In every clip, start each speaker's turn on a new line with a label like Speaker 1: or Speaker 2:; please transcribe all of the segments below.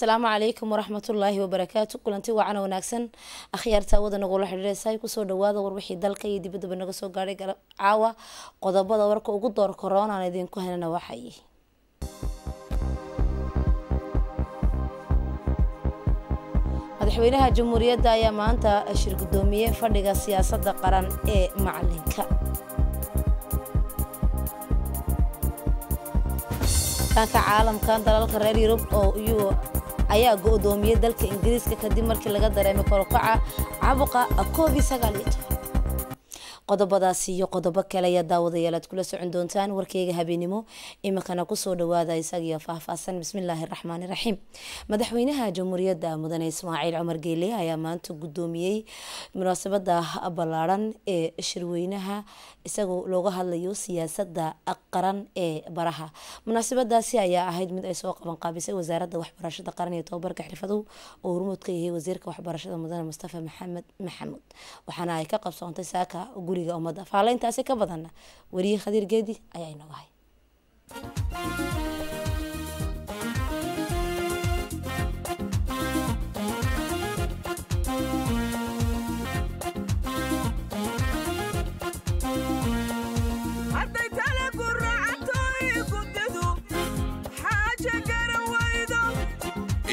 Speaker 1: asalaamu calaykum waraxmatullaahi wabarakaatu kulanti waacana wanaagsan akhyaarta wada nagula xidhiireysa kusoo dhawaada warwixii dalka iyo dibaddaba naga soo gaadhay caawa qodobada warka ugu door koroon idinku helana waxay madaxweynaha jamhuuriyadda ayaa maanta shir guddoomiye fadhiga siyaasadda qaran ee macalinka daanka caalamka dalalka reer yurub oo ayaa go'doomiyey dalka ingiriiska kadib markii laga dareemay korokaca caabuqa covid sagaal iyo toban qodobadaas iyo qodobo kale ayaa daawadayaal aad kula socon doontaan warkeyga habeenimo iminkana kusoo dhawaada isagiyo faahfaahsan bismillaahi raxmaani raxiim madaxweynaha jamhuuriyadda mudane ismaaciil cumar geele ayaa maanta gudoomiyey munaasabada ballaarhan ee shirweynaha isagoo looga hadlayo siyaasada qaran ee baraha munaasabadaasi ayaa ahayd mid ay soo qabanqaabisay wasaaradda waxbarashada qaran iyo tobabarka xirfadow oo hormood ka yahay wasiirka waxbarashada mudane mustafa maxamed maxamuud waxaana ay ka qabsoontay saaka guri guriga ummadda faalayntaasi ka badanna weriye khadiir geedi ayaa inooga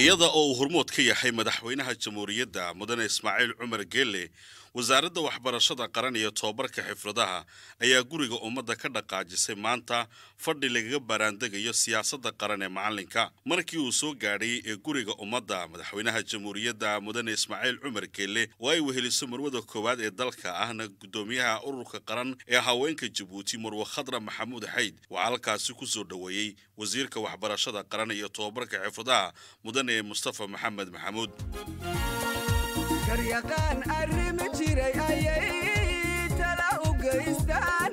Speaker 2: iyada oo uu hormood ka yahay madaxweynaha jamhuuriyadda mudane ismaaciil cumar geelle wasaaradda waxbarashada qaran iyo tobabarka xifradaha ayaa guriga ummadda ka dhaqaajisay maanta fadhi lagaga baaraandegayo siyaasadda qaran ee macalinka markii uu soo gaadhay ee guriga ummadda madaxweynaha jamhuuriyadda mudane ismaaciil cumar keelle oo ay weheliso marwada koowaad ee dalka ahna guddoomiyaha ururka qaran ee haweenka jabuuti marwe khadra maxamuud xayd waa halkaasi ku soo dhoweeyey wasiirka waxbarashada qaran iyo tobabarka xifradaha mudane mustafa maxamed maxamuud
Speaker 3: jiray ayay tala u geystaa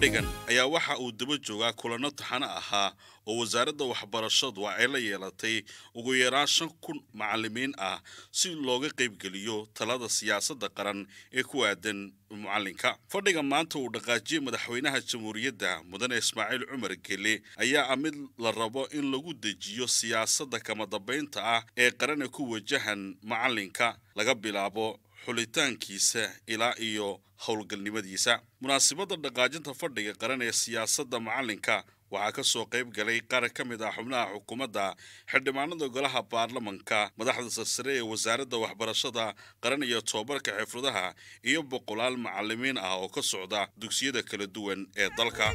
Speaker 2: fadhigan ayaa waxa uu daba joogaa kulanno taxano ahaa oo wasaaradda waxbarashadu ay la yeelatay ugu yaraan shan kun macalimiin ah si looga qaybgeliyo talada siyaasadda qaran ee ku aadan mucallinka fadhiga maanta uu dhaqaajiyey madaxweynaha jamhuuriyadda mudane ismaaciil cumar gele ayaa ah mid la rabo in lagu dejiyo siyaasadda kama dambaynta ah ee qaran ee ku wajahan macalinka laga bilaabo xulitaankiisa ilaa iyo howlgalnimadiisa munaasibadda dhaqaajinta fadhiga qaran ee siyaasadda macalinka waxaa ka soo qayb galay qaar ka mid ah xubnaha xukuumadda xildhibaanada golaha baarlamanka madaxda sarsare ee wasaaradda waxbarashada qaran iyo tobabarka xifradaha iyo boqolaal macalimiin ah oo ka socda dugsiyada kala duwan ee dalka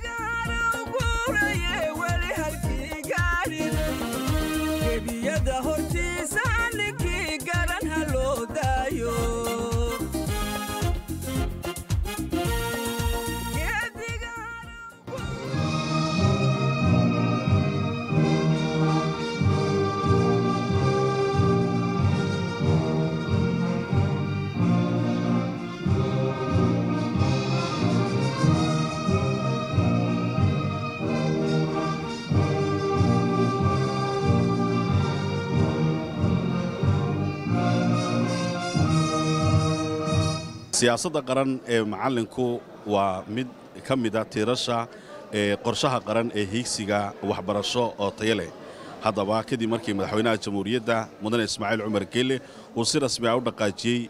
Speaker 2: siyaasadda qaran ee macallinku waa mid ka mida tiirasha qorshaha qaran ee hiigsiga waxbarasho oo taya leh haddaba kadib markii madaxweynaha jamhuuriyadda mudane ismaaciil cumar geelle uu si rasmi ah u dhaqaajiyey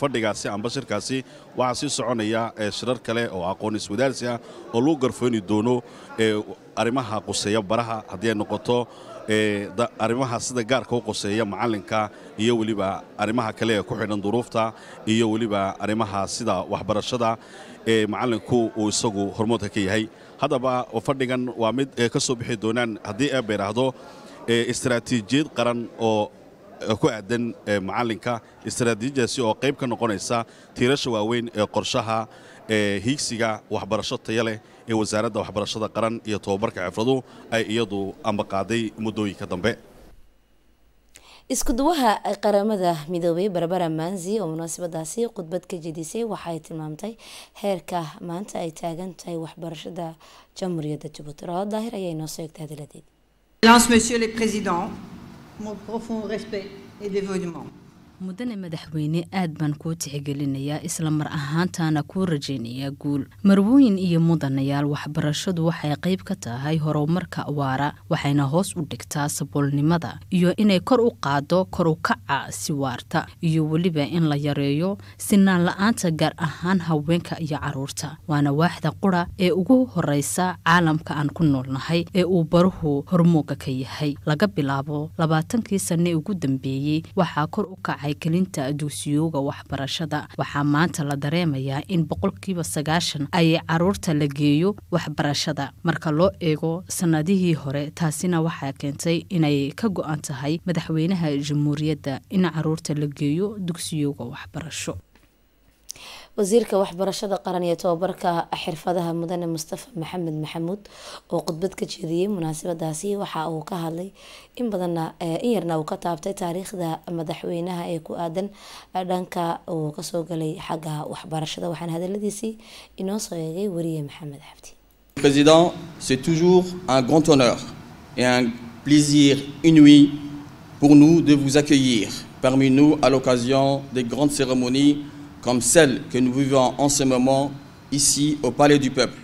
Speaker 2: fadhigaasi amba shirkaasi waxaa sii soconaya shirar kale oo aqoon iswadaarsi ah oo lagu garfooyni doono arrimaha quseeya baraha haddii ay noqoto arrimaha sida gaarka u qoseeya macalinka iyo weliba arrimaha kale ee ku xidhan duruufta iyo weliba arrimaha sida waxbarashada ee macalinku uu isagu hormoodka ka yahay haddaba fadhigan waa mid ka soo bixi doonaan haddii eeb bayidhaahdo istaraatiijiyad qaran oo ku aadan macalinka istaraatiijiyaasi oo qayb ka noqonaysa tiirasha waaweyn ee qorshaha hiigsiga waxbarasho taya leh ee wasaaradda waxbarashada qaran iyo tobabarka xifradu ay iyadu ambaqaaday muddooyinka dambe
Speaker 1: iskuduwaha qaramada midoobay barbara manzi oo munaasabadaasi khudbad ka jedisay waxaay tilmaamtay heerka maanta ay taagan tahay waxbarashada jamhuuriyadda jabuuti raho daahir ayaa inoo soo egtay hadalladeed mudane madaxweyne aad baan kuu tixgelinayaa isla mar ahaantaana kuu rajaynayaa guul marwooyin iyo mudanayaal waxbarashadu waxay qayb ka tahay horumarka waara waxayna hoos u dhigtaa saboolnimada iyo inay kor u qaado kor u si waarta iyo weliba in la yareeyo sinaan la-aanta gaar ahaan haweenka iyo caruurta waana waaxda qura ee ugu horeysa caalamka aan ku noolnahay ee uu baruhu hormuuga ka yahay laga bilaabo labaatankii sanne ugu dambeeyey waxaa kor u kaca kelinta dugsiyooga waxbarashada waxaa maanta la dareemayaa in boqolkiiba sagaashan ay caruurta la geeyo waxbarashada marka loo eego sanadihii hore taasina waxaa keentay inay ka go-an tahay madaxweynaha jamhuuriyadda in caruurta la geeyo dugsiyooga waxbarasho wasiirka waxbarashada qaran iyo tobabarka xirfadaha mudane mustafa maxamed maxamuud oo khudbad ka jeediyey munaasabadaasi waxa uu ka hadlay in badanna eh, in yarna uu ka taabtay taariikhda madaxweynaha ee ku aadan eh, dhanka uu kasoo galay xagga waxbarashada waxaana hadaladiisii inoo soo eegay weriye maxamed cabdi
Speaker 4: président c'est toujours un grand honneur et un plaisir inui pour nous de vous accueillir parmi nous à l'occasion des grandes cérémonies comme celle que nous vivons en ce moment ici au Palais du Peuple.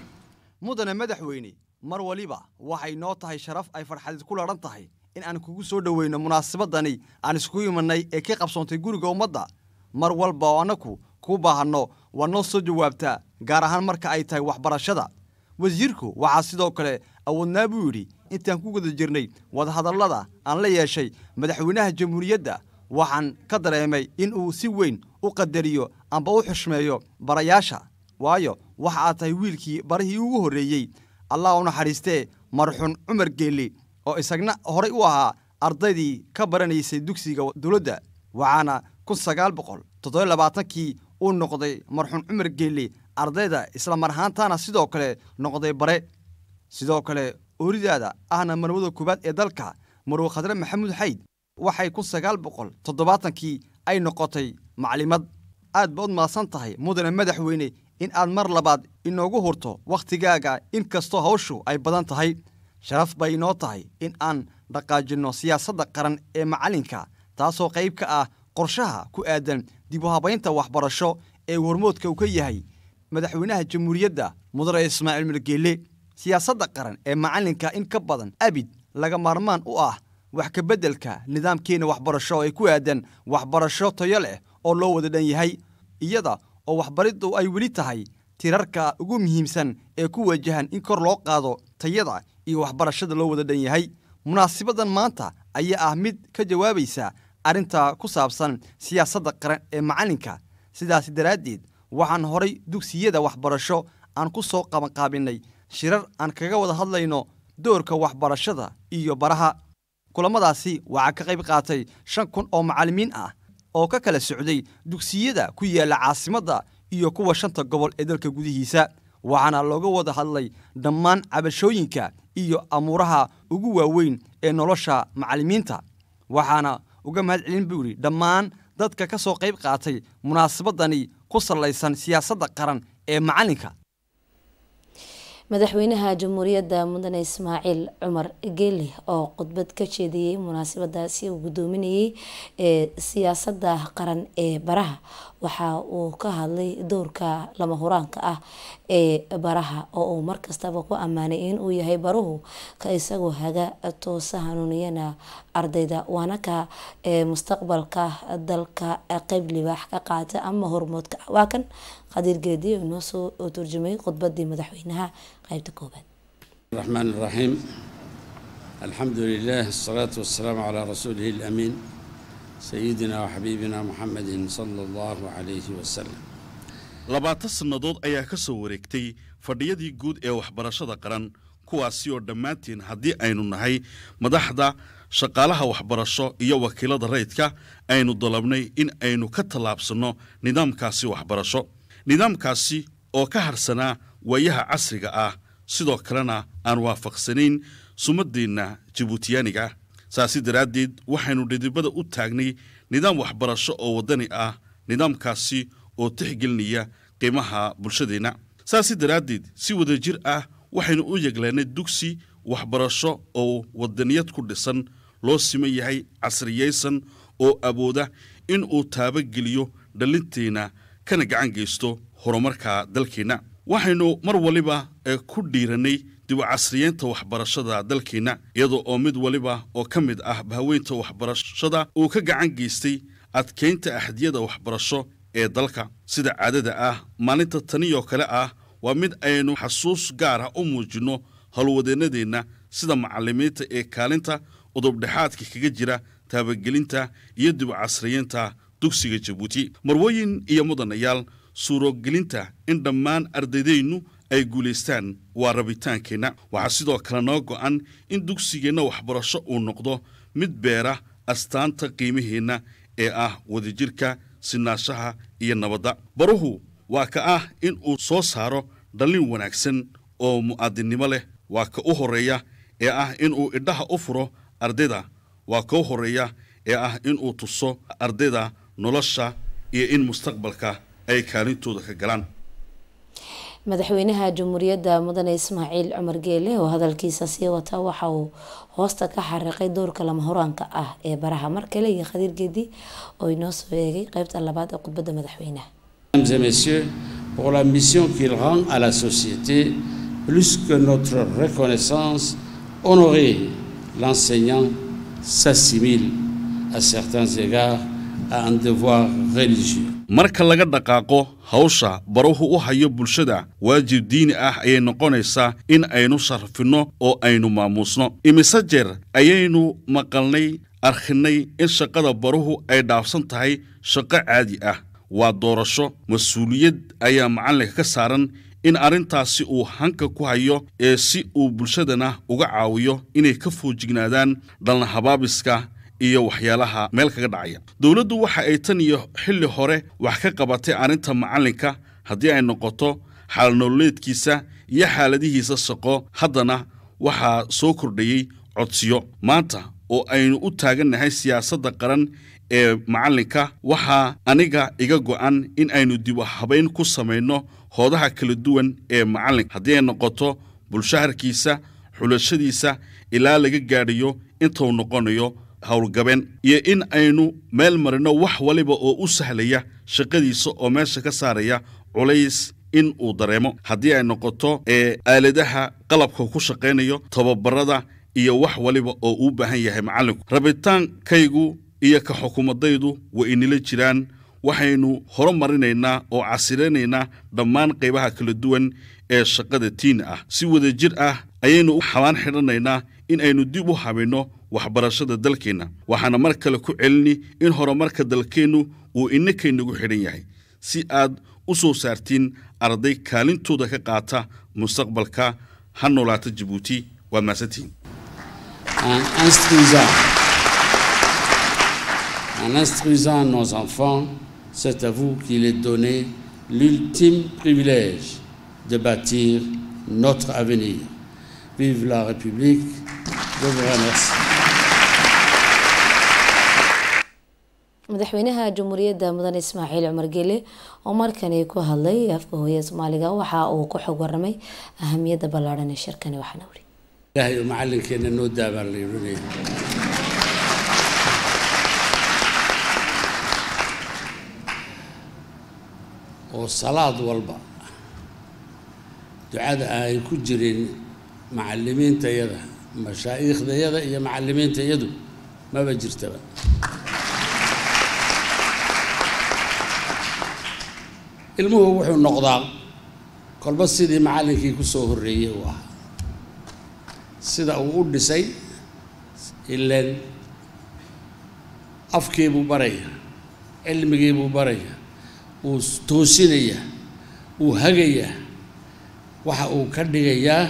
Speaker 4: mudane madaxweyne mar waliba waxay noo tahay sharaf ay farxadid ku laran tahay in aan kugu soo dhoweyno munaasabaddani aan iskugu imannay ee ka qabsoontay guriga ummadda mar walba oo annaku kuu baahanno waa noo soo jawaabtaa gaar ahaan marka ay tahay waxbarashada wasiirku waxaa sidoo kale awoodnaa buu yidhi intaan ku guda jirnay wadahadallada aan la yeeshay madaxweynaha jamhuuriyadda waxaan ka dareemay in uu si weyn u qadariyo amba u xushmeeyo barayaasha waayo waxa aad tahay wiilkii barihii ugu horreeyey allah u naxariistee marxun cumar geelli oo isagna horay u ahaa ardaydii ka baranaysay dugsiga dowladda waxaana kun sagaal boqol toddobiy labaatankii uu noqday marxun cumar geelli ardayda isla mar sidoo kale noqday bare sidoo kale ooridaada ahna marwada koowaad ee dalka marwe khadre maxamuud xayd waxay kun sagaal boqol toddobaatankii ay noqotay maclimad aad ba u mahadsan tahay mudane madaxweyne in aad mar labaad inoogu hurto wakhtigaaga in kastoo hawshu ay badan tahay sharaf bay inoo tahay in aan dhaqaajinno siyaasadda qaran ee macallinka taasoo qayb ka ah qorshaha ku aadan dib u waxbarasho ee hormoodka uu ka yahay madaxweynaha jamhuuriyadda mudane ismaaciil mirgeelle siyaasadda qaran ee macalinka in ka badan abid laga maarmaan u ah wax kabeddelka nidaamkeenna waxbarasho ee ku aadan waxbarasho tayo leh oo loo wada dhan yahay iyada oo waxbariddu ay weli tahay tirarka ugu muhiimsan ee ku wajahan in kor loo qaado tayada iyo waxbarashada loo wada dhan yahay munaasibaddan maanta ayaa ah mid ka jawaabaysa arrinta ku saabsan siyaasadda qaran ee macalinka sidaasi daraaddeed waxaan horay dugsiyada waxbarasho aan ku soo qabanqaabinnay shirar aan kaga wada hadlayno doorka waxbarashada iyo baraha kulammadaasi waxaa ka qayb qaatay shan kun oo macallimiin ah oo ka kala socday dugsiyada ku yaalla caasimadda iyo kuwa shanta gobol ee dalka gudihiisa waxaana looga wada hadlay dhammaan cabashooyinka iyo amuuraha ugu waaweyn ee nolosha macallimiinta waxaana uga mahad celin buu yidhi dhammaan dadka ka soo qayb qaatay munaasabaddani ku sallaysan siyaasadda qaran ee macallinka
Speaker 1: madaxweynaha jamhuuriyadda mudane ismaaciil cumar geeli oo khudbad ka jeediyey munaasabadaasi uu gudoominayay ee eh, siyaasadda qaran ee baraha waxa uu ka hadlay dowrka lama huraanka ah ee baraha oo uu markastaba ku ammaanay inuu yahay baruhu ka isagoo haga toosa hanuuniyana ardayda waana ka mustaqbalka dalka qeyb libaax ka qaata ama hormoodka waa kan khadiir geediye oo noo soo turjumayay khudbadii madaxweynaha qeybta koobaad
Speaker 5: الرحمن الرحيم الحمد لله الصلاة والسلام على رسوله الأمين sayidina xabiibina
Speaker 2: muxamedin sala allahu calayhi wasalam labaatan sannadood ayaa ka soo wareegtay fadhiyadii guud ee waxbarashada qaran kuwaasi oo dhammaantiin haddii aynu nahay madaxda shaqaalaha waxbarasho iyo wakiilada rayidka aynu dalabnay in aynu ka tallaabsanno nidaamkaasi waxbarasho nidaamkaasi oo ka harsanaa waayaha casriga ah sidoo kalena aan waafaqsanayn sumadeenna jibuutiyaaniga saasi daraaddeed waxaynu dhidibada u taagnay nidaam waxbarasho oo waddani ah nidaamkaasi oo tixgelinaya qiimaha bulshadeenna saasi daraaddeed si wada jir ah waxaynu u yegleennay dugsi waxbarasho oo wadaniyad ku dhisan loo siman yahay casriyaysan oo awooda in uu taabageliyo dhallinteenna kana gacan geysto horumarka dalkeenna waxaynu mar waliba eh, ku dhiirannay dib u casriyeynta waxbarashada dalkeenna iyada oo mid waliba oo ka mid ah bahaweynta waxbarashada uu ka gacan geystay adkaynta axdiyada waxbarasho ee dalka sida caadada ah maalinta taniyo kale ah waa mid aynu xasuus gaara ah u muujinno howlwadeennadeenna sida macalimiinta ee kaalinta udubdhexaadka kaga jira taabagelinta iyo dib u casriyeynta dugsiga jabuuti marwooyin iyo mudanayaal suurogelinta in dhammaan ardaydeennu ay guulaystaan waa rabitaankeenna waxaa sidoo kale noo go'an in dugsigeenna waxbarasho uu noqdo mid beera astaanta qiimaheenna ee ah wadajirka sinaashaha iyo nabadda baruhu waa ka ah in uu soo saaro dhallin wanaagsan oo mu'aadinnimo leh waa ka u horreeya ee ah in uu idhaha u furo ardayda waa ka u horreeya ee ah inuu tuso ardayda nolosha iyo in mustaqbalka ay kaalintooda ka galaan
Speaker 1: madaxweynaha jamhuuriyadda mudane ismaaciil cumar geele oo hadalkiisa sii wata waxa uu hoosta ka xariiqay doorka lama horaanka ah ee baraha mar kale iyo khadiir geedi oo inoo soo eegay qeybta labaad ee khudbadda madaxweynaha
Speaker 5: Mesdames messieurs, pour la mission qu'il rend à la société, plus que notre reconnaissance, honorer l'enseignant s'assimile à certains égards à un devoir
Speaker 2: religieux marka laga dhaqaaqo hawsha baruhu u hayo bulshada waajib diini ah ayay noqonaysaa in aynu sharfinno oo aynu maamuusno imise jeer ayaynu maqalnay arkhinnay in shaqada baruhu ay dhaafsan tahay shaqo caadi ah waa doorasho mas-uuliyad ayaa macalinka ka saaran in arrintaasi uu hanka ku hayo ee si uu bulshadana uga caawiyo inay ka foojignaadaan dhalna habaabiska iyo waxyaalaha meel kaga dhacaya dowladdu waxa ay tan iyo xilli hore wax ka qabatay arrinta macallinka haddii ay noqoto xaalnololeedkiisa iyo xaaladihiisa shaqo haddana waxaa soo kordhayey codsiyo maanta oo aynu u taagannahay siyaasadda qaran ee macalinka waxaa aniga iga go'an in aynu dib habayn ku samayno hoodaha kala duwan ee macalinka haddii ay noqoto bulshaharkiisa xulashadiisa ilaa laga gaadhayo intuu noqonayo howlgaben iyo in aynu meel marino wax waliba oo u sahlaya shaqadiisa oo meesha ka saaraya culays in uu dareemo haddii ay noqoto ee aaladaha qalabka ku shaqaynayo tababarada iyo wax waliba oo uu baahan yahay macallinku rabitaankaygu iyo ka xukuumadaydu waa inila jiraan waxaynu horumarinaynaa oo casiraynaynaa dhammaan qaybaha kala duwan ee shaqada tiina ah si wada jir ah ayaynu u xabaan xidhanaynaa in aynu dib u habayno waxbarashada dalkeenna waxaana mar kale ku celinay in horumarka dalkeennu uu inkaynagu xidhan yahay si aad u soo saartiin arday kaalintooda ka qaata mustaqbalka ha noolaata jabuuti waa maasantihiin en instruisant nos enfants,
Speaker 5: c'est à vous qu'il est donné l'ultime privilège de bâtir notre avenir. Vive la République,
Speaker 1: madaxweynaha jamhuuriyadda mudan ismaaciil cumar gele oo markani ku hadlay afka hooyada soomaaliga waxa uu ku xog waramay ahamiyadda ballaadhan ee shirkani waxaana weri
Speaker 5: ilahay oo macalinkeena noo daabaan la irinaya oo salaad walba ducada ay ku jireen macalimiintayada mashaa'iikhdayada iyo macalimiinta iyadu maba jirtaba ilmuhu wuxuu noqdaa kolba sidii macallinkii kusoo horreeyey uu ahaa sida uu u dhisay ileen afkiibuu baraya cilmigiibuu baraya wuu toosinaya wuu hagaya waxa uu ka dhigayaa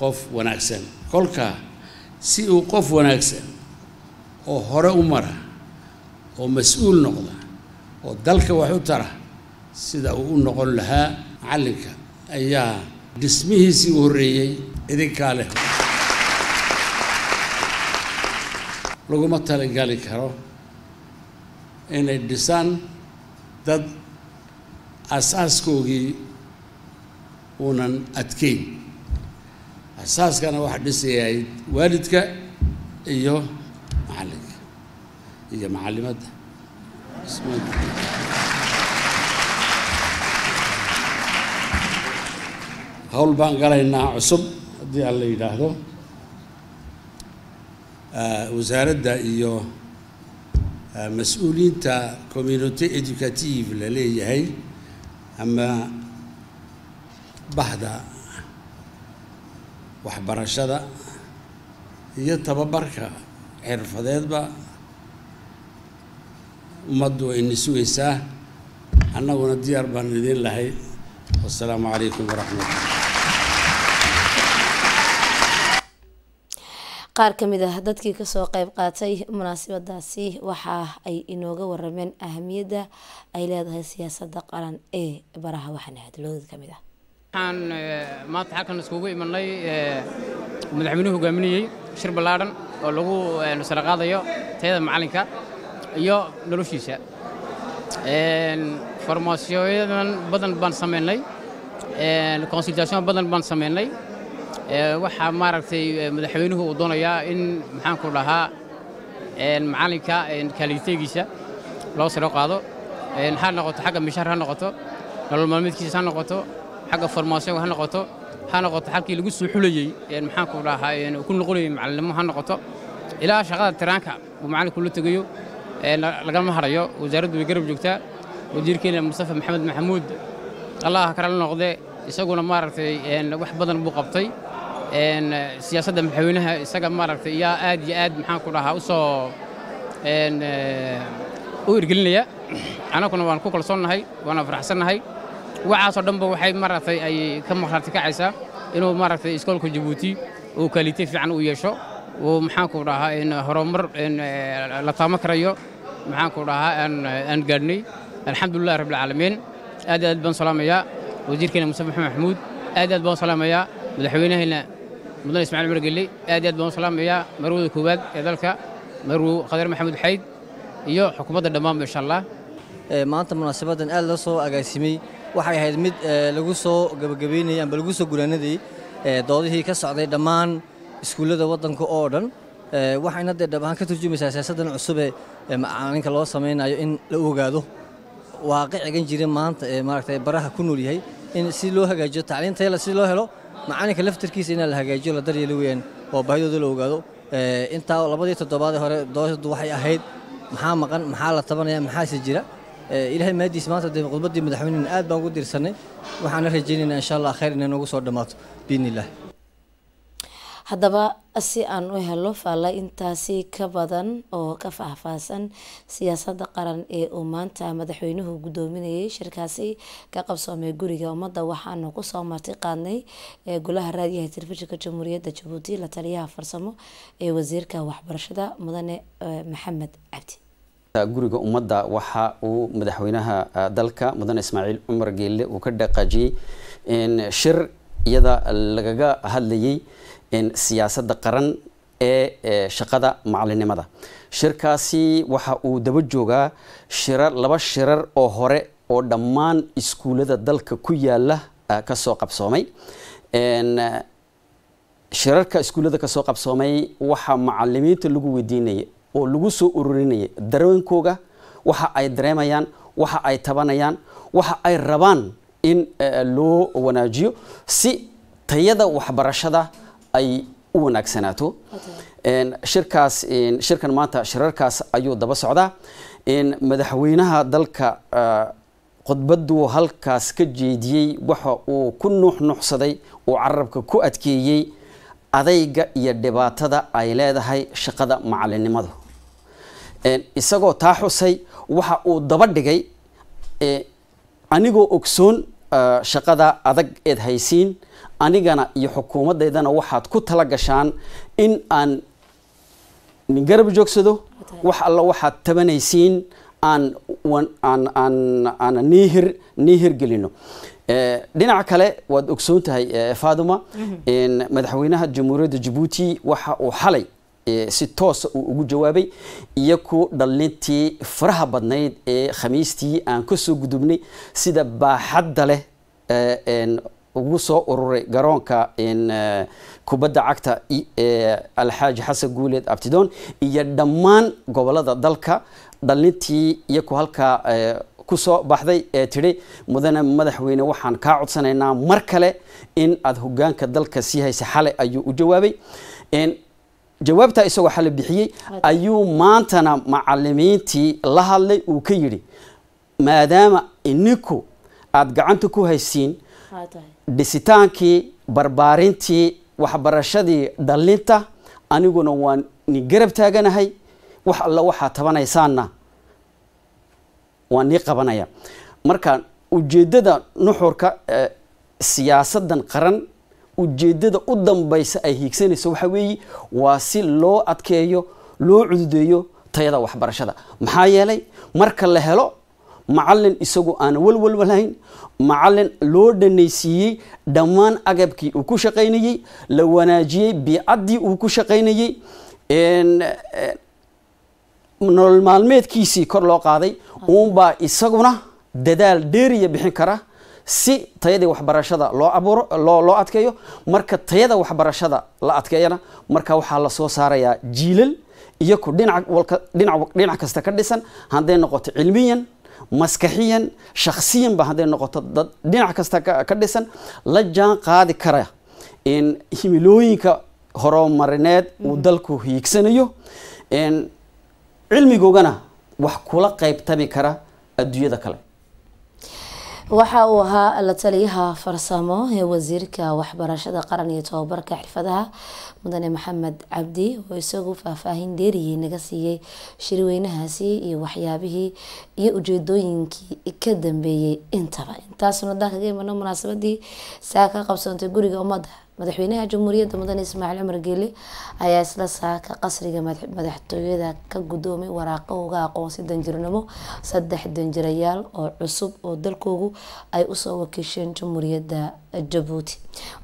Speaker 5: qof wanaagsan kolka si uu qof wanaagsan oo hore u mara oo mas-uul noqda oo dalka wax u tara sida uu u noqon lahaa macallinka ayaa dhismihiisii u horreeyey idinkaa leh laguma talagali karo inay dhisaan dad aasaaskoogii uunan adkeyn asaaskana waxaa dhisayayd waalidka iyo macallinka iyo macallimadda hawl baan galaynaa cusub haddii aan la yidhaahdo ah, wasaaradda iyo ah, mas uuliinta community educative la leeyahay ama baxda waxbarashada iyo tababarka xirfadeedba ummaddu wayna sugaysaa annaguna diyaar baan idiin lahay wasalaamu calaykum
Speaker 1: waraxmatullah qaar ka mid ah dadkii kasoo qeyb qaatay munaasabadaasi waxa ay inooga warameen ahamiyadda ay leedahay siyaasada qaran ee baraha waxaana hadloodid ka mid ah
Speaker 6: waxaan eh, maanta xalkan iskugu imanay eh, madaxweynuhu hogaaminayey shir ballaadhan oo lagu eh, sara qaadayo tayada macalinka iyo noloshiisa formaasiyooyadan badan baan samaynay konsultaatyon badan baan samaynay waxaa maaragtay madaxweynuhu uu doonayaa in maxaanku dhahaa macalinka kaaliyiteegiisa loo saro qaado ha noqoto xagga mishaar ha noqoto nolol maalmeedkiisa ha noqoto xagga farmaasiyo ha noqoto ha noqoto halkii lagu soo xulayey maxaanku dhahay ku noqonayey macallinnimo ha noqoto ilaa shaqada tiraanka uu macallinku la tegayo lagama harayo wasaaraddu way garab joogtaa wasiirkeenna mustafa maxamed maxamuud allah ha karala noqdee isaguna maaragtay wax badan buu qabtay siyaasadda madaxweynaha isaga maaragtay yaa aad iyo aad maxaanku dhahaa u soo u irgelinaya annaguna waan ku kalsoonnahay waana faraxsannahay waxaasoo dhanba waxay maaragtay ay ka markhaatikacaysaa inuu maaragtay iskoolka jabuuti uu kaalite fiican u yeesho uu maxaanku dhahaa in horumar la taamo karayo maxaanku dhahaa aan gaadhnay alxamdulilahi rabbilcaalamiin aad aad baan salaamayaa wasiirkeena muuse maxamed maxmuud aad aad baan salaamayaa madaxweynaheena mudane ismaciil umar geley aad aad baan salaamayaa marwada koowaad ee dalka marwow khadar maxamuud xayd iyo xukuumadda dhammaanba insha allah maanta munaasabadan aad loo soo agaasimey waxay ahayd mid eh, lagu soo
Speaker 4: gabagabaynayay amba lagu soo gunaanadayey eh, doodihii ka socday dhammaan iskuullada waddanka oo dhan eh, waxayna dee dhabahaan ka turjumaysaa siyaasaddan cusubee macaalinka loo samaynayo in la ogaado waaqicigan jira maanta ee maaragtay baraha ku nool yahay in si loo hagaajiyo tacliin tayala si loo helo macalinka laftarkiisa inaa la hagaajiyo la daryeeli weeyaan oo baahidooda la ogaado intaa labadii toddobaadee hore doodadu waxay ahayd maxaa maqan maxaa la tabanaya maxaase jira Eh, ilaahay mahadiis maanta dee khudbadii madaxweynena aad baan ugu dirsanay waxaana rajaynayna insha allah khayr inay noogu soo dhammaato biidni
Speaker 1: haddaba si aan u helo faalla intaasi ka badan oo ka faahfaahsan siyaasadda qaran ee uu maanta madaxweynuhu guddoominayay shirkaasi ka qabsoomay guriga ummadda waxaanu kusoo marti qaadnay ee eh, golaha raadiyaha telefishinka jamhuuriyadda jabuuti la taliyaha farsamo ee wasiirka waxbarashada mudane eh, maxamed cabdi
Speaker 7: guriga ummadda waxa uu madaxweynaha ah, dalka mudane ismaaciil cumar geelle uu ka dhaqaajiyey shir iyada lagaga hadlayay siyaasadda qaran ee eh, shaqada macalinimada shirkaasi waxa uu daba joogaa shirar laba shirar oo hore oo dhammaan iskuullada dalka ku yaala ah, ka soo qabsoomay eh, shirarka iskuullada kasoo qabsoomay waxaa macalimiinta lagu weydiinaya oo lagu soo ururinaya dareenkooga waxa ay dareemayaan waxa ay tabanayaan waxa ay rabaan in eh, loo wanaajiyo si tayada waxbarashada ay u wanaagsanaato shirkaas shirkan maanta shirarkaas ayuu daba socdaa madaxweynaha dalka khudbaduu eh, halkaas ka jeediyey waxa uu ku nuuxnuuxsaday oo carabka ku adkeeyey adayga iyo dhibaatada ay leedahay shaqada macalinnimadu isagoo taa xusay waxa uu daba dhigay anigoo ogsoon shaqada adag eed haysiin anigana iyo xukuumaddaydana waxaad ku tala gashaan in aan nin garab joogsado wax alla waxaad tabanaysiin aan aan niihir niihir gelino dhinaca kale waad ogsoon tahay faaduma mhm. madaxweynaha jamhuuriyadda jabuuti waxa uu xalay si toosa uu ugu jawaabay iyo ku dhalintii faraha badnayd ee khamiistii aan kasoo gudubnay sida baaxadda leh ugu soo ururay garoonka kubadda cagta alxaaji xasan guuleed abtidoon iyo dhammaan gobolada dalka dhallintii iyo halkaa kusoo baxday ee tidhi mudane madaxweyne waxaan kaa codsanaynaa mar kale in aada hogaanka dalka sii haysa xalay ayuu u jawaabay jawaabtaa isagoo xalli bixiyey ayuu maantana macalimiintii la hadlay uu ka yidhi maadaama ininku aada gacanta ku haysiin dhisitaankii barbaarintii waxbarashadii dhallinta aniguna waan ni garab taaganahay wax alla waxaa tabanaysaanna waa nii qabanaya marka ujeeddada nuxurka eh, siyaasadan qaran ujeedada u dambaysa ay hiigsanayso waxa weeye waa si loo adkeeyo loo cududeeyo tayada waxbarashada maxaa yeelay marka la helo macalin isagu aana walwalwa macalin loo dhanaysiiyey dhammaan agabkii uu ku shaqaynayey la wanaajiyey biicaddii uu ku shaqaynayey nolol maalmeedkiisii kor loo qaaday uunbaa isaguna dadaal dheeriya bixin kara si tayadii waxbarashada loo abuuro loo adkeeyo marka tayada waxbarashada la adkeeyana marka waxaa lasoo saarayaa jiilal iyaku dhinac kasta ka dhisan hadday noqoto cilmiyan maskaxiyan shakhsiyanba hadday noqoto dad dhinac kasta ka dhisan la jaan qaadi kara himilooyinka horumarineed uu mm. dalku hiigsanayo cilmigoogana wax kula qaybtami kara adduunyada kale
Speaker 1: waxa uu ahaa la taliyaha farsamo ee wasiirka waxbarashada qaran iyo tobabarka xirfadaha mudane maxamed cabdi oo isagu faahfaahin dheeriyey naga siiyey shirweynahaasi iyo waxyaabihii iyo ujeedooyinkii ka dambeeyey intaba intaasuna hadaan kaga imano munaasabadii saa ka qabsoontay guriga ummadda madaxweynaha jamhuuriyadda mudane ismaaciil cumar geele ayaa isla saaka qasriga madaxtooyada ka gudoomay waraaqahooga aqoonsi danjirnimo saddex danjirayaal oo cusub oo dalkoogu ay usoo wakiisheen jamhuuriyadda jabuuti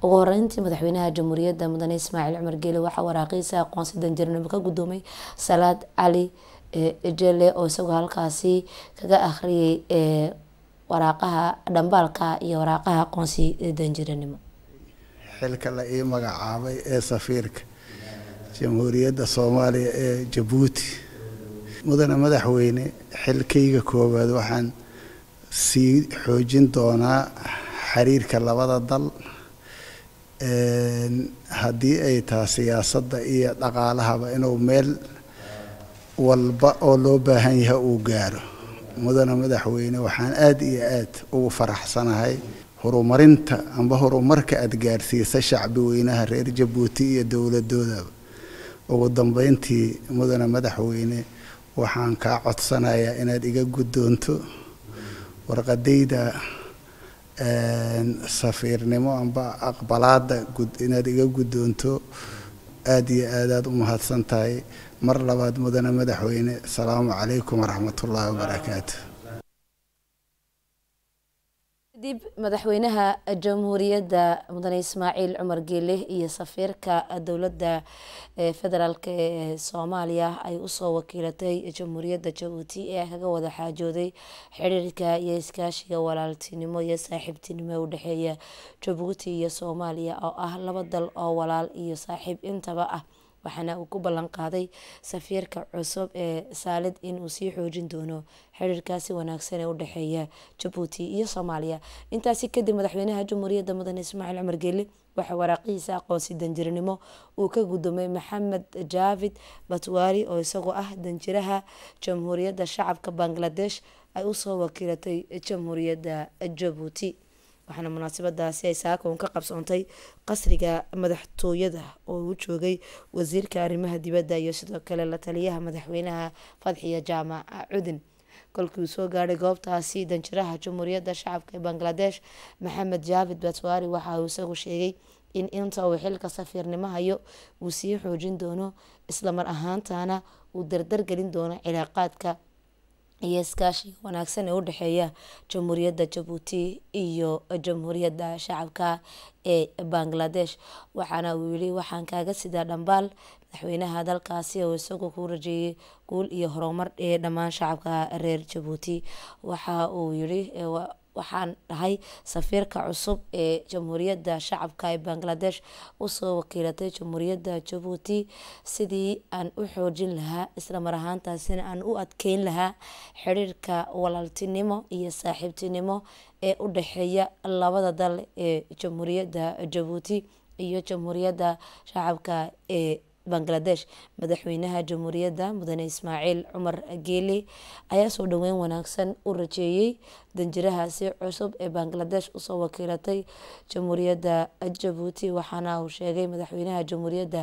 Speaker 1: ugu horeyntii madaxweynaha jamhuuriyadda mudane ismaaciil cumar geele waxaa waraaqihiisa aqoonsi danjirnimo ka gudoomay salaad cali eh, ejele oo isagoo halkaasi kaga akhriyay eh, waraaqaha dhambaalka iyo waraaqaha aqoonsi danjiranimo
Speaker 8: xilka la ii magacaabay ee safiirka jamhuuriyadda soomaaliya ee jabuuti mudane madaxweyne xilkayga koowaad waxaan sii xoojin doonaa xiriirka labada dal haddii ay taha siyaasadda iyo dhaqaalahaba inuu meel walba oo loo baahan yahay uu gaaro mudane madaxweyne waxaan aada iyo aada ugu faraxsanahay horumarinta amba horumarka aada gaadhsiisa shacbi weynaha reer jabuuti iyo dowladoodaba ugu dambeyntii mudane madaxweyne waxaan kaa codsanayaa inaad iga guddoonto warqadayda safiirnimo amba aqbalaada inaad iga guddoonto aada iyo aadaad u mahadsan tahay mar labaad mudane madaxweyne asalaamu calaykum waraxmatullaahi wabarakaatu
Speaker 1: dib madaxweynaha jamhuuriyadda mudane ismaaciil cumar geele iyo safiirka dowladda eh, federaalk ee eh, soomaaliya ay usoo wakiilatay jamhuuriyadda jabuuti ee kaga wada xaajooday xiriirka iyo iskaashiga walaaltinimo iyo saaxiibtinimo ee udhexeeya jabuuti iyo soomaaliya oo ah laba dal oo walaal iyo saaxiib intaba ah waxaana uu ku ballan qaaday safiirka cusub ee saalid inuu sii xoojin doono xiriirkaasi wanaagsan ee u dhexeeya jabuuti iyo soomaaliya intaasi kadib madaxweynaha jamhuuriyadda mudane ismaaciil cumar geeli waxaa waraaqihiisa aqoonsi danjirinimo uu ka gudoomay maxamed jaavid batwaari oo isagoo ah danjiraha jamhuuriyadda shacabka bangladesh ay usoo wakiilatay jamhuuriyadda jabuuti waxaana munaasabadaasi ay saakoon ka qabsoontay qasriga madaxtooyada oo uu joogay wasiirka arrimaha dibadda iyo sidoo kale la taliyaha madaxweynaha fadxiya jaamaca cudin kolkii uu soo gaadhay goobtaasi danjiraha jamhuuriyadda shacabka ee bangladesh maxamed jaavid batwaari waxa uu isagu sheegay in inta uu xilka safiirnimahayo uu sii xoojin doono islamar ahaantaana uu dardar gelin doono cilaaqaadka iyo iskaashiga wanaagsan ee u dhexeeya jamhuuriyadda jabuuti iyo jamhuuriyadda shacabka ee bangladesh waxaana uu yiri waxaan kaaga sidaa dhambaal madaxweynaha dalkaasi oo isagoo kuu rajeeyay guul iyo horumar ee dhammaan shacabka reer jabuuti waxa uu yiri waxaan dhahay safiirka cusub ee jamhuuriyadda shacabka ee bangladesh usoo wakiilatay jamhuuriyadda jabuuti sidii aan u xoojin lahaa isla mar ahaantaasina aan u adkeyn lahaa xiriirka walaaltinimo iyo saaxiibtinimo ee u dhexeeya labada dal ee jamhuuriyadda jabuuti iyo jamhuuriyadda shacabka ee bangladesh madaxweynaha jamhuuriyadda mudane ismaaciil cumar geeli ayaa soo dhoweyn wanaagsan u rajeeyey danjirahaasi cusub ee bangladesh usoo wakiilatay jamhuuriyadda jabuuti waxaana uu sheegay madaxweynaha jamhuuriyadda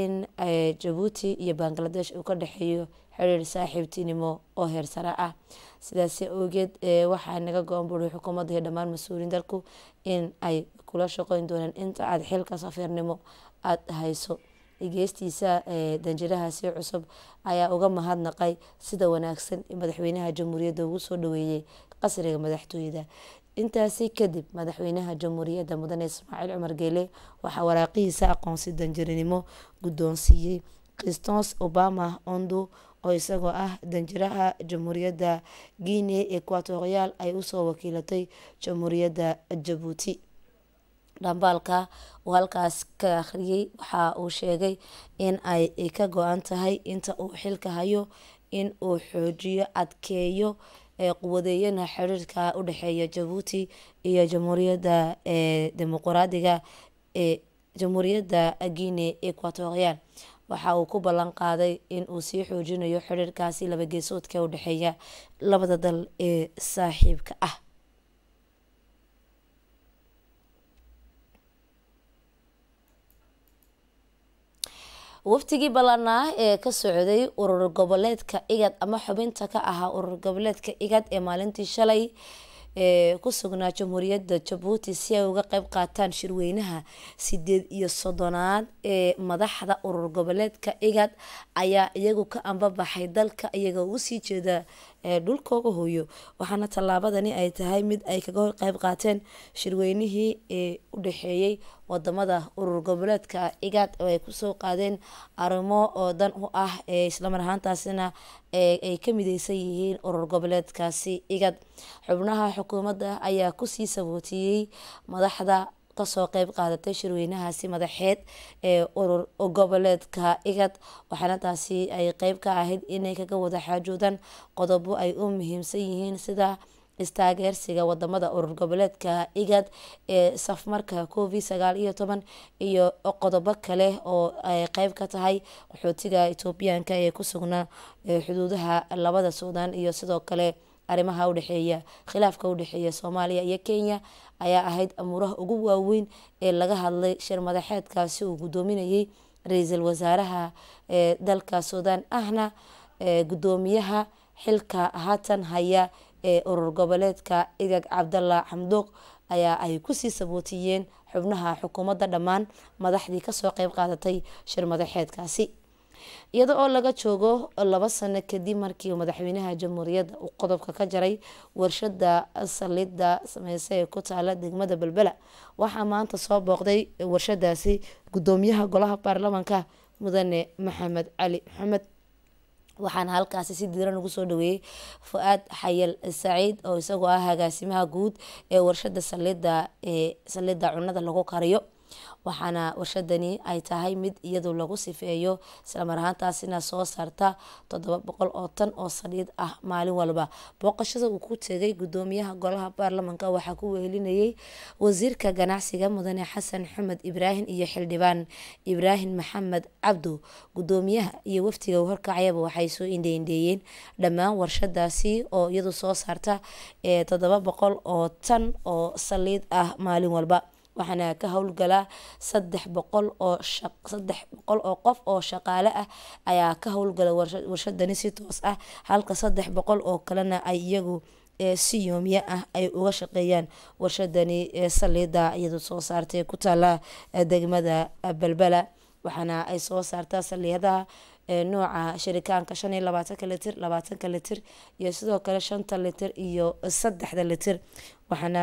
Speaker 1: in eh, jabuuti iyo bangladesh uu ka dhexeeyo xiriir saaxiibtinimo oo heersara ah sidaasi awgeed eh, waxaa naga go-an buuri xukuumadda iyo dhammaan mas-uuliin dalku in ay kula shaqoyn doonaan inta aada xilka safiirnimo aada hayso geestiisa danjirahaasi cusub ayaa uga mahadnaqay sida wanaagsan madaxweynaha jamhuuriyadda ugu soo dhaweeyey qasriga madaxtooyada intaasi kadib madaxweynaha jamhuuriyadda mudane ismaaciil cumar geele waxaa waraaqihiisa aqoonsi danjirinimo guddoonsiiyey christons obama ondo oo isagoo ah danjiraha jamhuuriyadda guinea ee kuwaatooryaal ay usoo wakiilatay jamhuuriyadda jabuuti dhambaalka uu halkaas ka akhriyey waxa uu sheegay in ay ka go-an tahay inta uu xilka hayo in uu xoojiyo adkeeyo quwadeeyana xiriirka u dhexeeya jabuuti iyo jamhuuriyadda dimuqraadiga ee jamhuuriyadda guine equatorial waxa uu ku ballan qaaday in uu sii xoojinayo xiriirkaasi laba geesoodka u dhexeeya labada dal ee saaxiibka ah waftigii ballanaa ee ka socday urur goboleedka igad ama xubinta ka ahaa urur goboleedka igad ee maalintii shalay ee ku sugnaa jamhuuriyadda jabuuti si ay uga qeyb qaataan shirweynaha sideed iyo soddonaad ee madaxda urur goboleedka igad ayaa iyagu ka ambabaxay dalka iyagoo usii jeeda ee dhulkooga hooyo waxaana tallaabadani ay tahay mid ay kaga qayb qaateen shirweynihii ee u dhexeeyey wadamada urur goboleedka igaad oo ay kusoo qaadeen arrimo oo dan u ah ee islamar ahaantaasina ay ka mideysan yihiin urur goboleedkaasi igad xubnaha xukuumadda ayaa kusii sabootiyey madaxda kasoo qeyb qaadatay shirweynahaasi madaxeed ee urur goboleedka igad waxaana taasi ay qeyb ka ahayd inay kaga wada xaajoodaan qodobo ay u muhiimsan yihiin sida istaageersiga wadamada urur goboleedka igad ee safmarka covid sagaal iyo toban iyo qodobo kale oo ay qeyb ka tahay qaxootiga etoobiyaanka ee kusugnaa eh, xuduudaha labada suudaan iyo sidoo kale arrimaha udhexeeya khilaafka udhexeeya soomaaliya iyo kenya ayaa ahayd amuuraha ugu waaweyn ee laga hadlay shir madaxeedkaasi uu guddoominayay ra-iisul wasaaraha ee dalka suudaan ahna guddoomiyaha xilka haatan haya ee urur goboleedka idag cabdalla xamduuq ayaa ay kusii sabootiyeen xubnaha xukuumadda dhammaan madaxdii kasoo qeyb qaadatay shir madaxeedkaasi iyada oo laga joogo laba sano kadib markii madaxweynaha jamhuuriyadda uu qodobka ka jaray warshada salida sameyse ee ku taala degmada belbela waxaa maanta soo booqday warshadaasi guddoomiyaha golaha baarlamaanka mudane maxamed cali xumed waxaana halkaasi si diiran ugu soo dhaweeyey fu-aad xayal saciid oo isagoo ah hagaasimaha guud ee warshada salida ee salida cunada lagu kariyo waxaana warshadani ay tahay mid iyadu lagu sifeeyo islamar ahaantaasina soo saarta toddoba boqol oo tan oo saliid ah maalin walba booqashada uu ku tegay gudoomiyaha golaha baarlamanka waxaa ku wehelinayay wasiirka ganacsiga mudane xasan xamed ibraahin iyo xildhibaan ibraahin maxamed cabdu gudoomiyaha iyo waftiga horkacayaba waxay soo indheindheeyeen dhammaan warshadaasi oo iyadu soo saarta ee toddoba boqol oo tan oo saliid ah maalin walba waxaana ka howlgala saddex boqol oo qof oo shaqaale ah ayaa ka howlgala warshadani si toos ah halka saddex boqol oo kalena ay iyagu si yoomiye ah ay uga shaqeeyaan warshadani saliida iyadoo soo saartay ku taala degmada belbela waxaana ay soo saartaa saliidaha nooca shirikaanka shan iyo labaatanka litir labaatanka litir iyo sidoo kale shanta litir iyo saddexda litir waxaana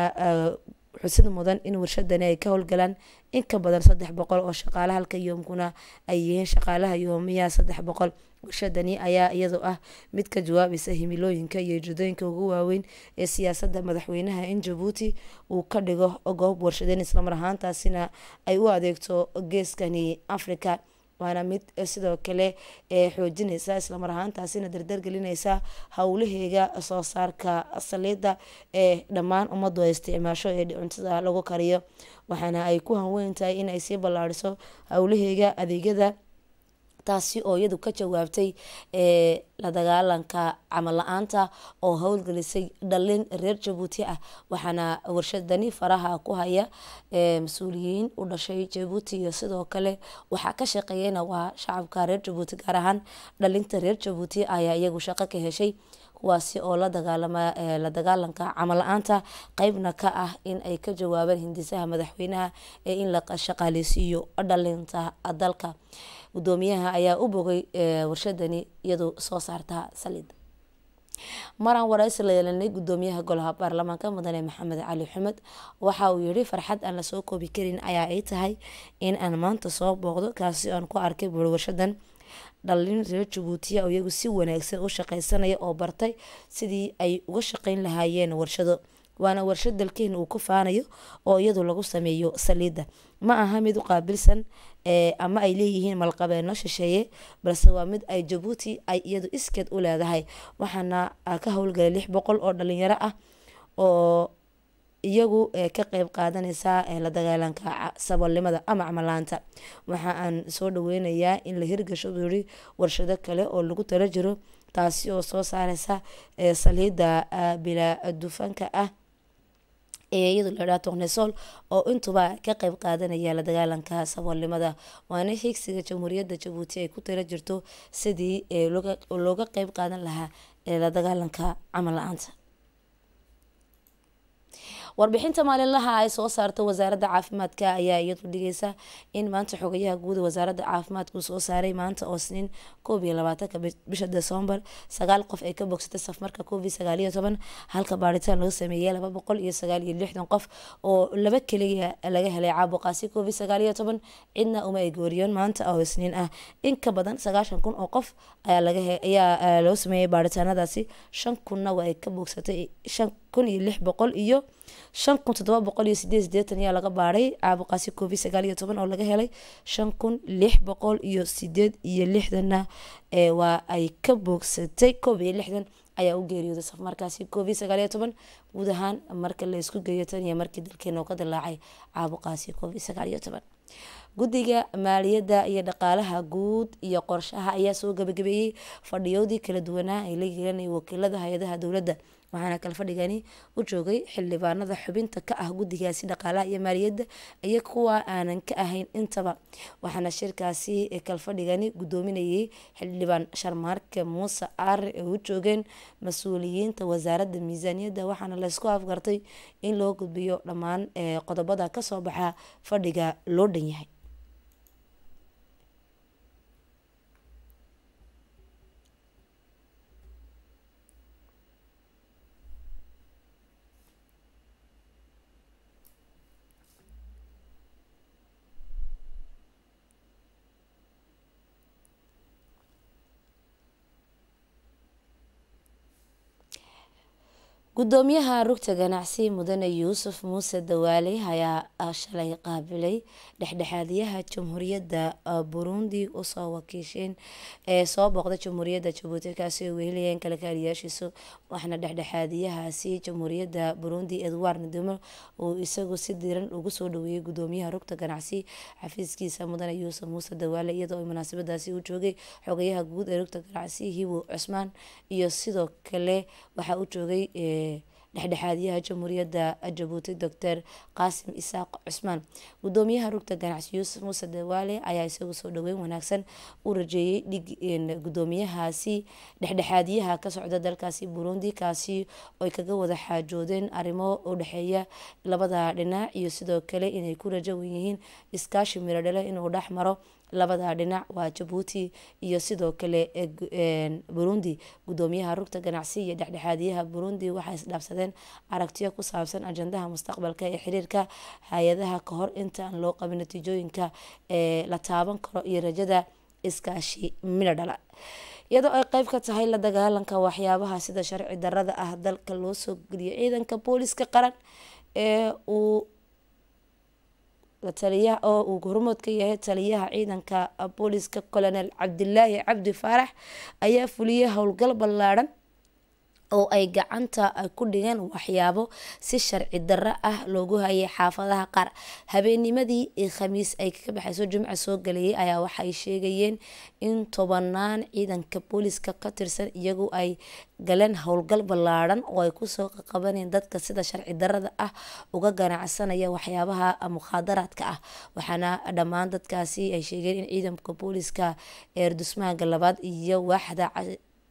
Speaker 1: wuxuu sida mudan in warshadani ay ka howlgalaan in ka badan saddex boqol oo shaqaale halka yoomkuna ay yihiin shaqaalaha yoomiya saddex boqol warshadani ayaa iyadoo ah mid ka jawaabaysa himilooyinka iyo jadooyinka ugu waaweyn ee siyaasadda madaxweynaha in jabuuti uu ka dhigo goob warshadeyn islamar ahaantaasina ay u adeegto geeskani africa waana mid eh, sidoo kale eh, xoojinaysa islamar ahaantaasina dardar gelinaysa howlaheega soo saarka saliida ee eh, dhammaan ummadu ay isticmaasho ee cuntada lagu kariyo waxaana ay ku hanweyntahay inay sii ballaadhiso howlaheega adeegyada taasi oo iyadu ka jawaabtay la dagaalanka camal la-aanta oo howlgelisay dhalin reer jabuuti ah waxaana warshadani faraha ku haya mas-uuliyiin u dhashay jabuuti iyo sidoo kale waxaa ka shaqeeyana waa shacabka reer jabuuti gaar ahaan dhalinta reer jabuuti ayaa iyagu shaqo ka heshay kuwaasi oo la dagaalanka camal aanta qeybna ka ah in ay ka jawaabaan hindisaha madaxweynaha ee in la shaqaaleysiiyo dhalinta dalka gudoomiyaha ayaa u bogay eh, warshadani iyadoo soo saartaa salid maraan waraysi la yeelanay gudoomiyaha golaha baarlamaanka mudane maxamed cali xumed waxa uu yiri farxad aan lasoo koobi karin ayaa ay tahay in aan maanta soo booqdo kaasi aan ku arkay buuri warshadan dhalin reer jabuutiya oo iyagu si wanaagsan u shaqaysanaya oo bartay sidii ay uga shaqeyn lahaayeen warshado waana warshad dalkeen uu ku faanayo oo iyadu lagu sameeyo saliidda ma aha mid u qaabilsan ama ay leeyihiin malqabeeno shisheeye balse waa mid ay jabuuti ay iyadu iskeed u leedahay waxaana ka howlgalay lix boqol oo dhalinyaro ah oo iyagu ka qeyb qaadanaysaa la dagaalanka saboolnimada ama camalaanta waxa aan soo dhaweynayaa in la hirgasho yiri warshado kale oo lagu tala jiro taasi oo soo saareysa saliidda bilaa dufanka ah ee iyadu ladhaa tognesol oo intuba ka qayb qaadanaya la dagaalanka saboolnimada waana xigsiga jamhuuriyadda jabuuti ay ku tala jirto sidii looga qeyb qaadan lahaa ee la dagaalanka camal la-aanta warbixinta maalinlaha ay ah soo saarta wasaaradda caafimaadka ayaa iyadu dhigeysa in maanta xogayaha guud wasaaradda caafimaadku soo saaray maanta oo sniin koob iyo labaatanka bisha decembar sagaal qof ay ka bogsatay safmarka covid sagaal iyo toban halka baaritaan lagu sameeyay laba boqol iyo sagaal iyo lixdan qof oo laba keliya laga helay caabuqaasi covid sagaal iyo toban cidna uma ay gooriyoon maanta oo sniin ah in ka badan sagaashan kun oo qof ayaa loo sameeyay baaritaanadaasi shan kunna waa ay ka bogsatay shan kun iyo lix boqol iyo shan kun toddoba boqol iyo sideed sideetan ayaa laga baaray caabuqaasi covid sagaal iyo toban oo laga helay shan kun lix boqol iyo sideed iyo lixdanna waa ay ka boogsatay koob iyo lixdan ayaa u geeriyooday safmarkaasi covid sagaaliyo toban guud ahaan marka la isku geeyo tan iyo markii dalkeena oo ka dilaacay caabuqaasi covid sagaaliyo toban guddiga maaliyadda iyo dhaqaalaha guud iyo qorshaha ayaa soo gabagabeeyey fadhiyoodii kala duwanaa ay la yeelanay wakiilada hay-adaha dowladda waxaana kala fadhigani u joogay xildhibaanada xubinta ka ah guddigaasi dhaqaalaha iyo maaliyadda iyo kuwa aanan ka ahayn intaba waxaana shirkaasi kalfadhigani guddoominayay xildhibaan sharmaarke muuse aare ay u joogeen mas-uuliyiinta wasaaradda miisaaniyadda waxaana laysku afgartay in loo gudbiyo dhammaan eh, qodobada kasoo baxa fadhiga loo dhan yahay gudoomiyaha rugta ganacsi mudane yuusuf muuse dawaale ayaa ah shalay qaabilay dhexdhexaadiyaha jamhuuriyadda ah, burundi usoo wakiisheen ee soo booqda jamhuuriyadda jabuuti kaasi ay weheliyeen kalakaaliyaashiisu waxaana dhexdhexaadiyahaasi jamhuuriyadda burundi edward ndimo uu isagu si diran ugu soo dhaweeyey gudoomiyaha rugta ganacsi xafiiskiisa mudane yuusuf muuse dawaale iyadoo ay munaasabadaasi u joogay xogayaha guud ee rugta ganacsi hibo cusmaan iyo sidoo kale waxaa u joogay dhexdhexaadiyaha jamhuuriyadda jabuuti doctor qaasim isaaq cusmaan guddoomiyaha rugta ganacsi yuusuf muuse dawaale ayaa isagu soo dhoweyn wanaagsan u rajeeyey dhig gudoomiyahaasi dhexdhexaadiyaha ka socda dalkaasi burundi kaasi oy kaga wada xaajoodeen arrimo u dhexeeya labada dhinac iyo sidoo kale inay ku rajo rajawan yihiin iskaashi miradhale inuu dhex maro labada dhinac waa jabuuti iyo sidoo kale eh, eh, burundi gudoomiyaha rugta ganacsi iyo dhexdhexaadiyaha burundi waxay isdhaafsadeen aragtiyo ku saabsan ajendaha mustaqbalka ee xiriirka hay-adaha kahor intaan loo qabin natiijooyinka eh, la taaban karo iyo rajada iskaashi mina dhala iyadoo ay qeyb ka tahay la dagaalanka waxyaabaha sida sharci darada ah dalka loo soo geliyo ciidanka booliska qaran ee uu la oo uu hormood ka yahay taliyaha ciidanka ah, booliska colonel cabdilaahi cabdi faarax ayaa fuliyay howlgal ballaaran oo ay gacanta ku dhigeen waxyaabo si sharci darro ah loogu hayay xaafadaha qaar habeennimadii khamiis ay kaga baxayso jimca soo galayay ayaa waxay sheegayeen in tobanaan ciidanka booliska ka tirsan iyagu ay galeen howlgal ballaadhan oo ay kusoo qabaneen dadka sida sharci darada ah uga ganacsanaya waxyaabaha mukhaadaraadka ah waxaana dhammaan dadkaasi ay sheegeen in ciidanka booliska ee dusmaanka labaad iyo waaxda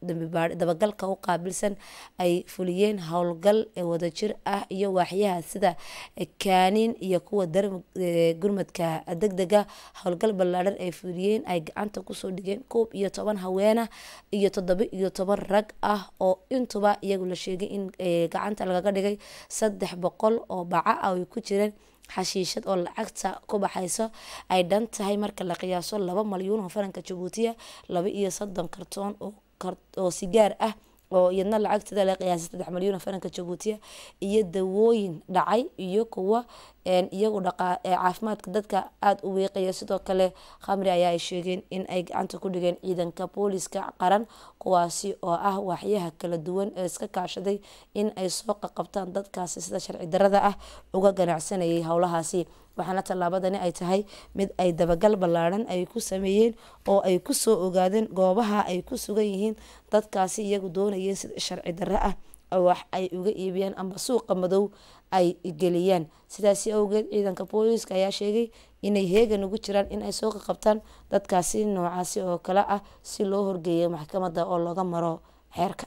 Speaker 1: dabagalka u qaabilsan ay fuliyeen howlgal wadajir ah iyo waaxyaha sida eh, kaaniin iyo kuwa eh, gurmadka degdega howlgal ballaadhan ay fuliyeen ay gacanta kusoo dhigeen koob iyo toban haweena iyo toddoba iyo toban rag ah oo intuba iyagu la sheegay in eh, gacanta lagaga dhigay saddex boqol oo baca ah ay ku jireen xashiishad oo lacagta ku baxayso ay dhan tahay marka la qiyaaso laba malyuun oo faranka jabuutiya ah, laba iyo soddon kartoon oo oo sigaar ah oo iyadna lacagteeda la qiyaasay saddex malyan faranka jabuutiya ah, iyo dawooyin dhacay iyo kuwa iyagu caafimaadka dadka aada u weeqaya sidoo kale khamri ayaa ay sheegeen in ay gacanta ku dhigeen ciidanka booliska qaran kuwaasi oo ah waaxyaha kala duwan ee iska kaashaday in ay soo qaqabtaan dadkaasi sida sharci darada ah uga ganacsanayay howlahaasi waxaana tallaabadani ay tahay mid ay dabagal ballaadhan ay ku sameeyeen oo ay kusoo ogaadeen goobaha ay ku sugan yihiin dadkaasi iyagu doonayeen sida sharci darre ah wax ay uga iibiyaan amba suuqa madow ay geliyaan sidaasi awgeed ciidanka booliiska ayaa sheegay inay heegan ugu jiraan inay soo qabtaan dadkaasi noocaasi oo kale ah si loo horgeeyo maxkamadda oo looga maro xeerka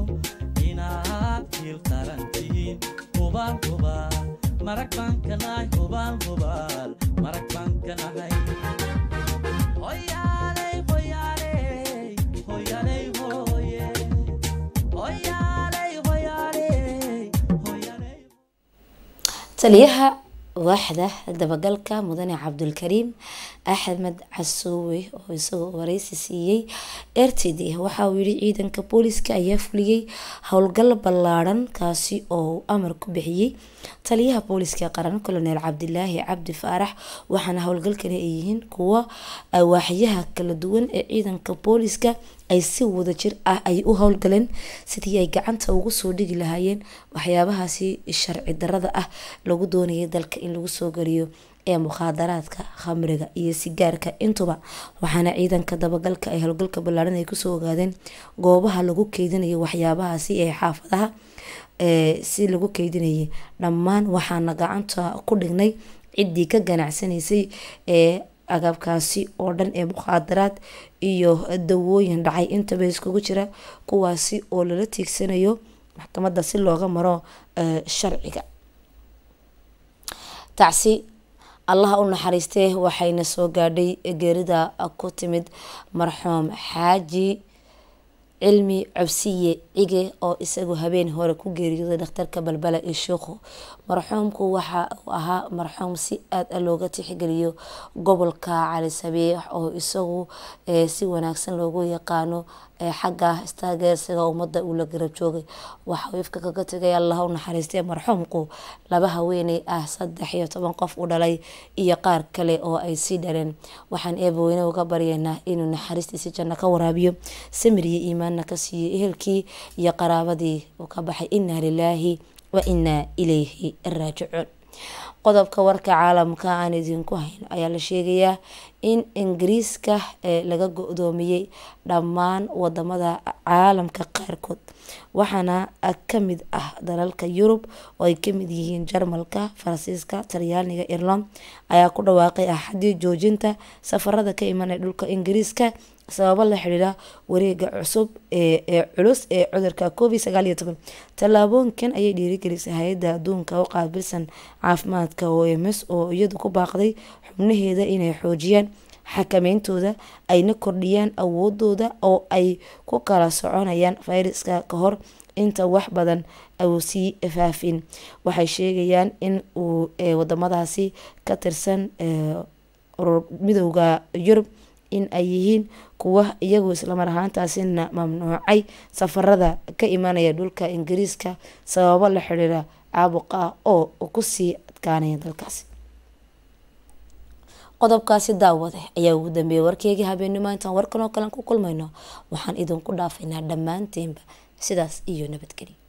Speaker 3: hilsaaran tihiin hubaal hubaal marag baan kanahay hubaal hubaal marag baan kanahay
Speaker 1: taliyaha waaxda dabagalka mudane cabdulkariim axmed casuuwe oo isagoo wareysi siiyey r t d waxa uu yihi ciidanka booliska ayaa fuliyey howlgal ballaaran kaasi oo amar ku bixiyey taliyaha booliska qaran colonel cabdilaahi cabdi faarax waxaana howlgalkani ay yihiin kuwa ah, waaxyaha kala duwan ee ciidanka booliska ay si wadajir ah ay u howlgaleen sidii ay gacanta ugu soo dhigi lahaayeen waxyaabahaasi sharci darada ah lagu doonayay dalka in lagu soo geliyo ee mukhaadaraadka khamriga iyo sigaarka intuba waxaana ciidanka dabagalka ay howlgalka ballaaran ay kusoo ogaadeen goobaha lagu keydinayo waxyaabahaasi ee xaafadaha si lagu keydinayay dhammaan waxaana gacanta ku dhignay ciddii ka ganacsanaysay ee agabkaasi oo dhan ee mukhaadaraad iyo dawooyin dhacay intaba iskugu jira kuwaasi oo lala tiigsanayo maxkamadda si looga maro eh, sharciga tacsi allaha u naxariistee waxayna soo gaadhay geerida ku timid marxuum xaaji cilmi cobsiye cige oo isagu habeen hore ku geeriyooday dhakhtarka balbala ee sheikhu marxuumku waxa uu ahaa marxuum si aada ah looga tixgeliyo gobolka calisabeex oo isagu eh, si wanaagsan loogu yaqaano eh, xagga istaageersiga ummadda uu la garab joogay waxa ifka kaga tegay allaha naxariistee marxuumku laba haweeney ah saddex iyo toban qof u dhalay iyo qaar kale oo ay sii dhaleen waxaan eebaweyne uga baryaynaa inuu naxariistiisi janno ka waraabiyo samir iyo iimaanna ka siiyo ehelkii iyo qaraabadii uu ka baxay inaa lilaahi wainaa inaa ilayhi raajicuun qodobka warka caalamka aan idinku hayn ayaa la sheegayaa in ingiriiska laga go-doomiyey dhammaan wadamada caalamka qaarkood waxaana kamid ah dalalka yurub oo ay kamid yihiin jarmalka faransiiska taryaaniga irland ayaa ku dhawaaqay axadii joojinta safarada ka imanaya dhulka ingiriiska sababo la xidhiira wareega cusub ee culus ee cudurka covid sagaal iyo toban tallaabooyinkan ayay dhiirigelisay hay-adda adduunka u qaabilsan caafimaadka o m s oo iyadu ku baaqday xubnaheeda inay xoojiyaan xakameyntooda ayna kordhiyaan awoodooda oo ay ku kala soconayaan fayraska ka hor inta wax badan au sii faafin waxay sheegayaan in uu wadamadaasi ka tirsan midooda yurub in ay yihiin kuwa iyagu islamar ahaantaasina mamnuucay safarada ka imanaya dhulka ingiriiska sababo la xidhiira caabuq oo ku sii adkaanaya dalkaasi qodobkaasi daawade ayaa ugu dambeeyay warkeygii habeenimo intaan warkan oo kalean ku kulmayno waxaan idinku dhaafaynaa dhammaanteenba sidaas iyo nabadgelyo